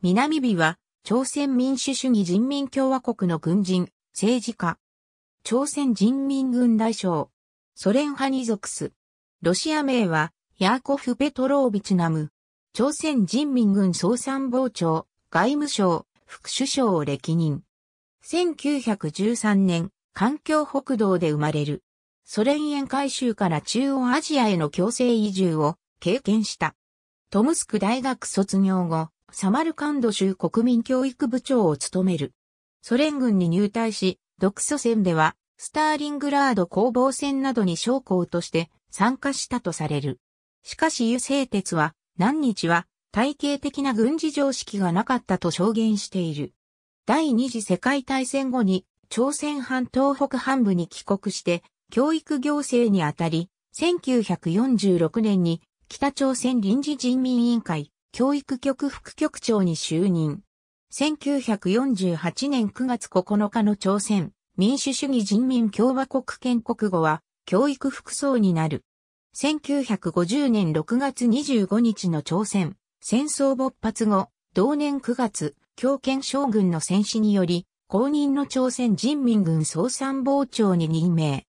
南美は、朝鮮民主主義人民共和国の軍人、政治家。朝鮮人民軍大将。ソ連派に属す。ロシア名は、ヤーコフ・ペトロービチナム。朝鮮人民軍総参謀長、外務省、副首相を歴任。1913年、環境北道で生まれる。ソ連沿海州から中央アジアへの強制移住を経験した。トムスク大学卒業後、サマルカンド州国民教育部長を務める。ソ連軍に入隊し、独ソ戦では、スターリングラード攻防戦などに将校として参加したとされる。しかし油性鉄は、何日は、体系的な軍事常識がなかったと証言している。第二次世界大戦後に、朝鮮半島北半部に帰国して、教育行政にあたり、1946年に北朝鮮臨時人民委員会、教育局副局長に就任。1948年9月9日の朝鮮民主主義人民共和国建国後は教育副総になる。1950年6月25日の朝鮮戦争勃発後、同年9月、強権将軍の戦死により、公認の朝鮮人民軍総参謀長に任命。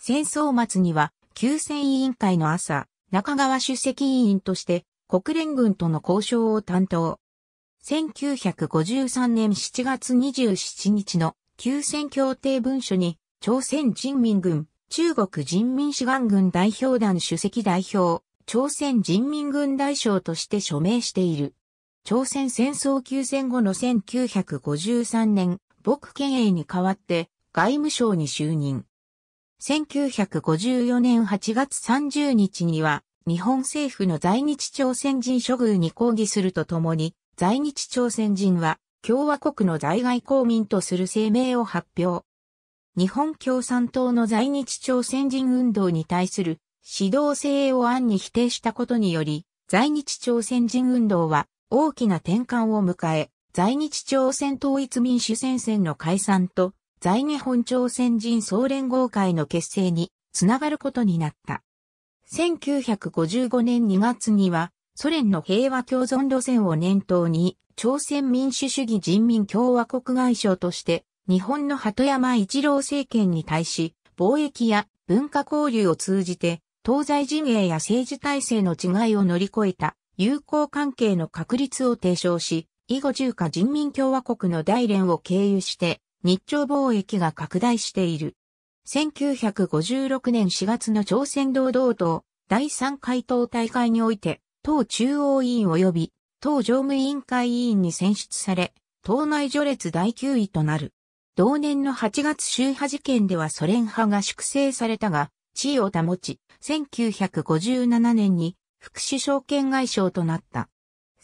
戦争末には、休戦委員会の朝、中川主席委員として、国連軍との交渉を担当。1953年7月27日の休戦協定文書に、朝鮮人民軍、中国人民志願軍代表団主席代表、朝鮮人民軍代表として署名している。朝鮮戦争休戦後の1953年、僕建営に代わって外務省に就任。1954年8月30日には、日本政府の在日朝鮮人処遇に抗議するとともに、在日朝鮮人は共和国の在外公民とする声明を発表。日本共産党の在日朝鮮人運動に対する指導性を案に否定したことにより、在日朝鮮人運動は大きな転換を迎え、在日朝鮮統一民主戦線の解散と在日本朝鮮人総連合会の結成につながることになった。1955年2月には、ソ連の平和共存路線を念頭に、朝鮮民主主義人民共和国外相として、日本の鳩山一郎政権に対し、貿易や文化交流を通じて、東西陣営や政治体制の違いを乗り越えた友好関係の確立を提唱し、以後中華人民共和国の大連を経由して、日朝貿易が拡大している。1956年4月の朝鮮労働党第3回党大会において、党中央委員及び党常務委員会委員に選出され、党内序列第9位となる。同年の8月周派事件ではソ連派が粛清されたが、地位を保ち、1957年に副首相権外相となった。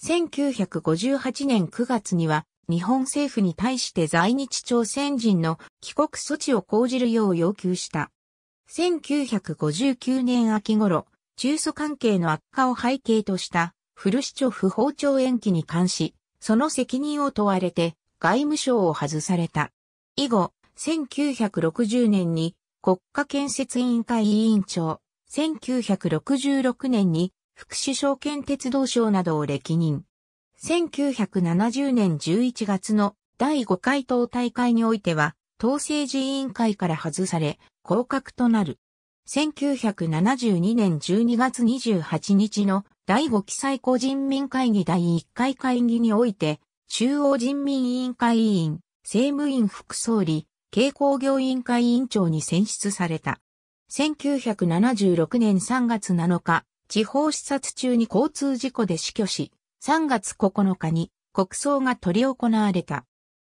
1958年9月には日本政府に対して在日朝鮮人の帰国措置を講じるよう要求した。1959年秋頃、中蘇関係の悪化を背景としたフルシチョフ法調延期に関し、その責任を問われて外務省を外された。以後、1960年に国家建設委員会委員長、1966年に副首相兼鉄道省などを歴任。1970年11月の第5回党大会においては、党政治委員会から外され、降格となる。1972年12月28日の第5期最高人民会議第1回会議において、中央人民委員会委員、政務院副総理、経工業委員会委員長に選出された。1976年3月7日、地方視察中に交通事故で死去し、3月9日に国葬が取り行われた。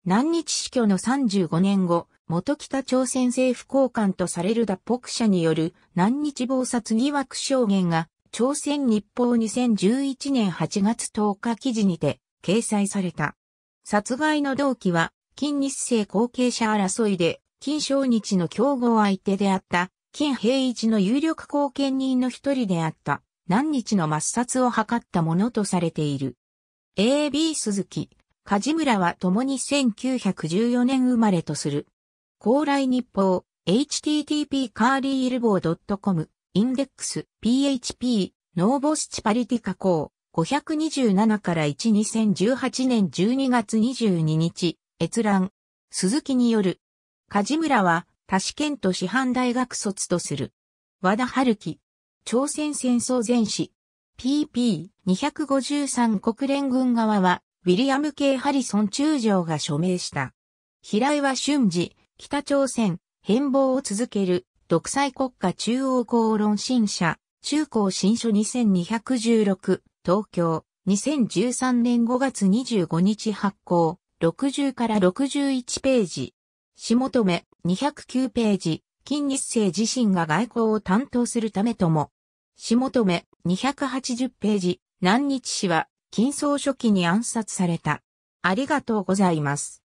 南日死去の35年後、元北朝鮮政府高官とされる脱北者による南日暴殺疑惑証言が朝鮮日報2011年8月10日記事にて掲載された。殺害の動機は、金日成後継者争いで、金正日の競合相手であった、金平一の有力後見人の一人であった。何日の抹殺を図ったものとされている。A.B. 鈴木、梶村は共に1914年生まれとする。高麗日報、http カーリーイルボー .com、インデックス、php、ノーボスチパリティ加工、527から12018年12月22日、閲覧。鈴木による。梶村は、他シ県と師範大学卒とする。和田春樹、朝鮮戦争前史 PP253 国連軍側は、ウィリアム・ K・ ハリソン中将が署名した。平は瞬時、北朝鮮、変貌を続ける、独裁国家中央公論新社、中高新書2216、東京、2013年5月25日発行、60から61ページ。下留め、209ページ、金日成自身が外交を担当するためとも、しもとめ、280ページ、南日氏は、金総書記に暗殺された。ありがとうございます。